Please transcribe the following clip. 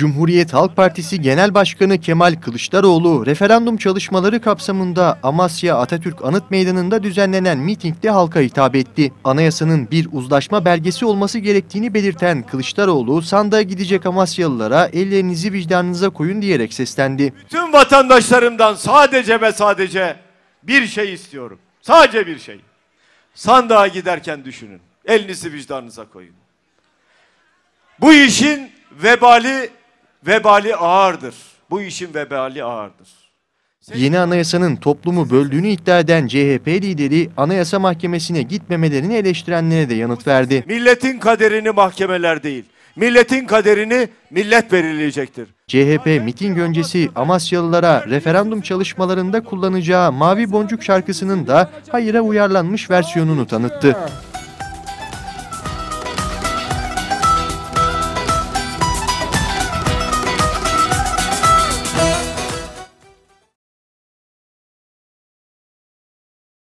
Cumhuriyet Halk Partisi Genel Başkanı Kemal Kılıçdaroğlu, referandum çalışmaları kapsamında Amasya Atatürk Anıt Meydanı'nda düzenlenen mitingde halka hitap etti. Anayasanın bir uzlaşma belgesi olması gerektiğini belirten Kılıçdaroğlu, sandığa gidecek Amasyalılara ellerinizi vicdanınıza koyun diyerek seslendi. Bütün vatandaşlarımdan sadece ve sadece bir şey istiyorum. Sadece bir şey. Sandığa giderken düşünün. Elinizi vicdanınıza koyun. Bu işin vebali vebali ağırdır. Bu işin vebali ağırdır. Yeni anayasanın toplumu böldüğünü iddia eden CHP lideri Anayasa Mahkemesi'ne gitmemelerini eleştirenlere de yanıt verdi. Milletin kaderini mahkemeler değil, milletin kaderini millet belirleyecektir. CHP miting öncesi Amasyalılara referandum çalışmalarında kullanacağı Mavi Boncuk şarkısının da hayıra uyarlanmış versiyonunu tanıttı.